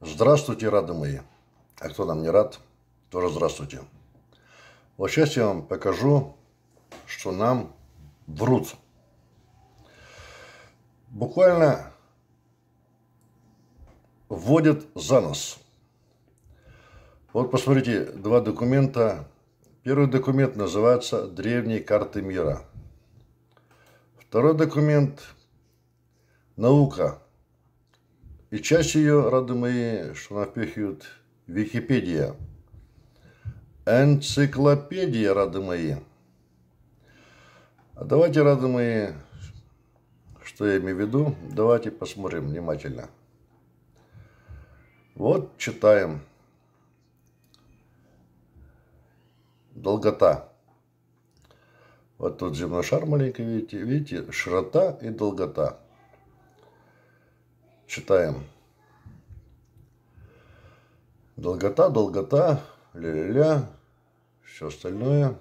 Здравствуйте, рады мои. А кто нам не рад, тоже здравствуйте. Вот сейчас я вам покажу, что нам врут. Буквально вводят за нос. Вот посмотрите, два документа. Первый документ называется «Древние карты мира». Второй документ «Наука и чаще ее, рады мои, что напихивают Википедия. Энциклопедия, рады мои. А давайте, рады мои, что я имею в виду, давайте посмотрим внимательно. Вот читаем. Долгота. Вот тут земной шар маленький, видите, видите, широта и долгота. Читаем. Долгота, долгота, ля-ля-ля, все остальное.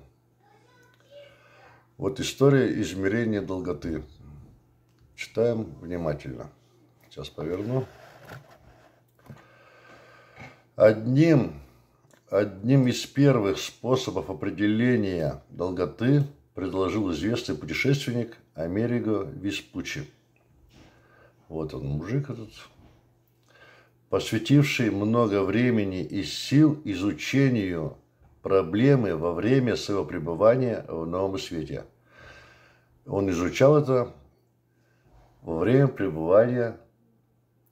Вот история измерения долготы. Читаем внимательно. Сейчас поверну. Одним, одним из первых способов определения долготы предложил известный путешественник Америго Веспуччи. Вот он, мужик этот, посвятивший много времени и сил изучению проблемы во время своего пребывания в новом свете. Он изучал это во время пребывания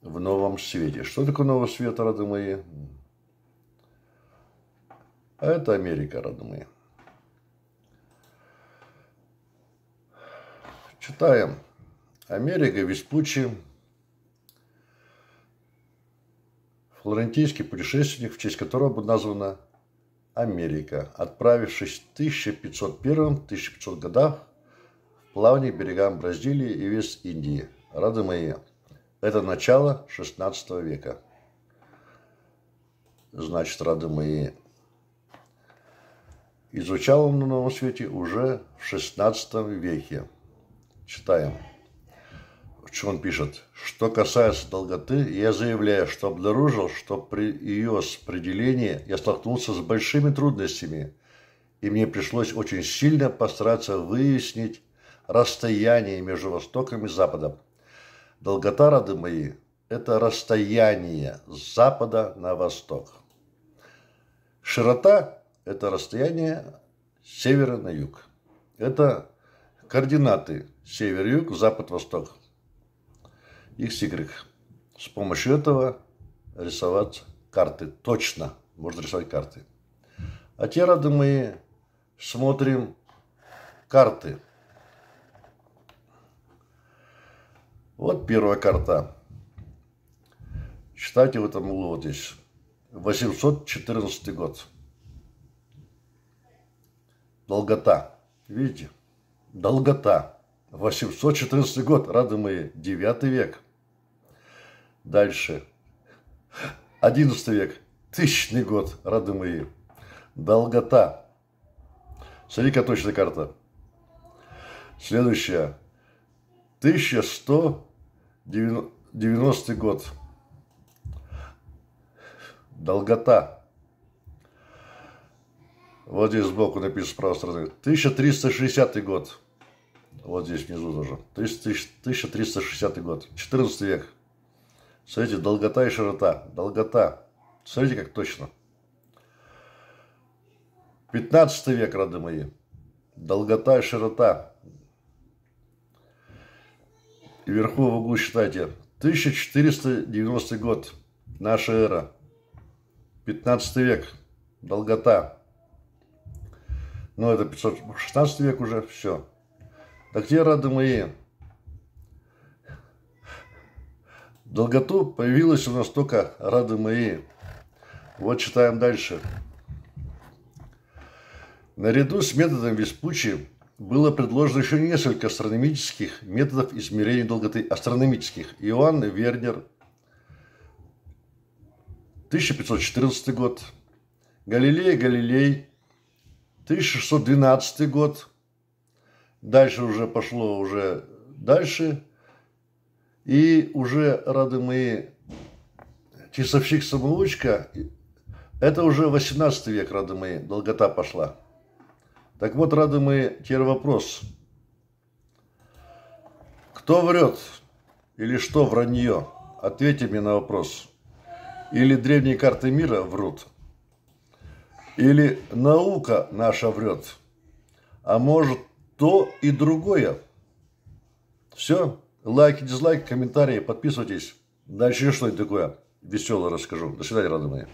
в новом свете. Что такое новый свет, родные мои? А это Америка, родные. мои. Читаем. Америка, Веспуччи, флорентийский путешественник, в честь которого названа Америка, отправившись в 1501-1500 годах в плавание берегам Бразилии и Вест-Индии. Рады мои, это начало 16 века. Значит, рады мои, изучал он на новом свете уже в 16 веке. Читаем что он пишет. Что касается долготы, я заявляю, что обнаружил, что при ее распределении я столкнулся с большими трудностями, и мне пришлось очень сильно постараться выяснить расстояние между Востоком и Западом. Долгота, роды мои, это расстояние с Запада на Восток. Широта – это расстояние с севера на юг. Это координаты север-юг, запад-восток. XY. С помощью этого рисовать карты. Точно можно рисовать карты. А те рады мы смотрим карты. Вот первая карта. Читайте в этом углу вот здесь. 814 год. Долгота. Видите? Долгота. 814 год. Рады мы. 9 век. Дальше. Одиннадцатый век, тысячный год, рады мои. Долгота. Смотри-ка точная карта. Следующая. 1190 год. Долгота. Вот здесь сбоку написано с правой стороны. 1360 год. Вот здесь внизу тоже. 1360 год. 14 век. Смотрите, долгота и широта. Долгота. Смотрите, как точно. 15 век, роды мои. Долгота и широта. И вверху в углу считайте. 1490 год. Наша эра. 15 век. Долгота. Ну, это 516 век уже. Все. Так где, роды мои? Долготу появилась у нас только рады мои. Вот читаем дальше. Наряду с методом Веспуччи было предложено еще несколько астрономических методов измерения долготы. Астрономических. Иоанн Вернер, 1514 год. Галилей Галилей, 1612 год. Дальше уже пошло уже дальше. И уже, рады мои, часовщик-самоучка, это уже 18 век, рады мои, долгота пошла. Так вот, рады мои, теперь вопрос. Кто врет или что вранье? Ответьте мне на вопрос. Или древние карты мира врут? Или наука наша врет? А может, то и другое? Все? Лайки, дизлайки, комментарии, подписывайтесь. Дальше еще что-нибудь такое веселое расскажу. До свидания, родные.